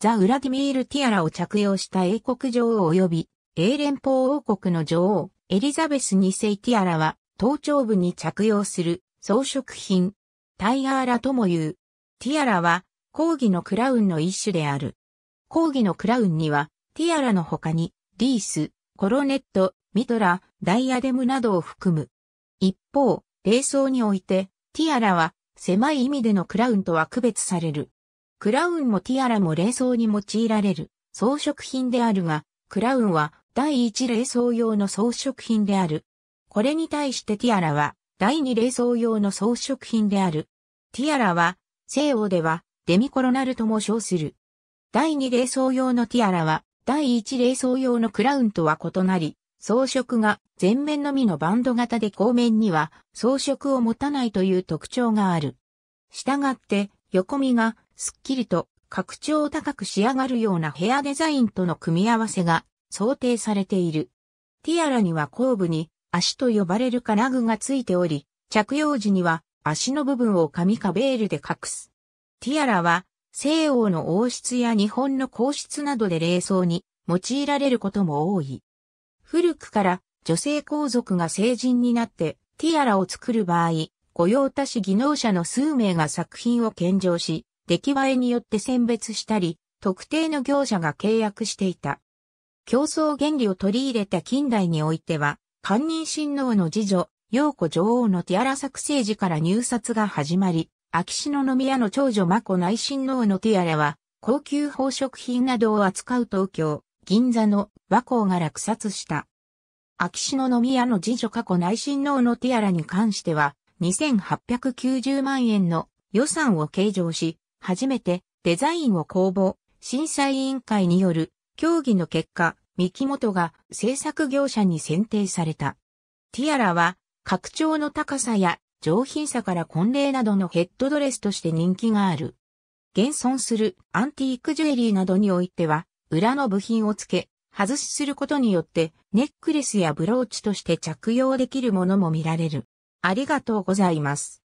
ザ・ウラディミール・ティアラを着用した英国女王及び英連邦王国の女王、エリザベス2世ティアラは、頭頂部に着用する装飾品、タイアーラとも言う。ティアラは、講義のクラウンの一種である。講義のクラウンには、ティアラの他に、リース、コロネット、ミトラ、ダイアデムなどを含む。一方、礼装において、ティアラは、狭い意味でのクラウンとは区別される。クラウンもティアラも冷装に用いられる装飾品であるが、クラウンは第一冷装用の装飾品である。これに対してティアラは第二冷装用の装飾品である。ティアラは西欧ではデミコロナルとも称する。第二冷装用のティアラは第一冷装用のクラウンとは異なり、装飾が前面のみのバンド型で後面には装飾を持たないという特徴がある。したがって横身がすっきりと拡張高く仕上がるようなヘアデザインとの組み合わせが想定されている。ティアラには後部に足と呼ばれる金具がついており、着用時には足の部分を紙かベールで隠す。ティアラは西洋の王室や日本の皇室などで礼装に用いられることも多い。古くから女性皇族が成人になってティアラを作る場合、御用達技能者の数名が作品を献上し、出来栄えによって選別したり、特定の業者が契約していた。競争原理を取り入れた近代においては、官人親王の次女、陽子女王のティアラ作成時から入札が始まり、秋篠宮の長女真子内親王のティアラは、高級宝飾品などを扱う東京、銀座の和光が落札した。秋篠宮の次女過去内親王のティアラに関しては、2890万円の予算を計上し、初めてデザインを公募、審査委員会による協議の結果、三木本が制作業者に選定された。ティアラは拡張の高さや上品さから婚礼などのヘッドドレスとして人気がある。現存するアンティークジュエリーなどにおいては、裏の部品を付け、外しすることによってネックレスやブローチとして着用できるものも見られる。ありがとうございます。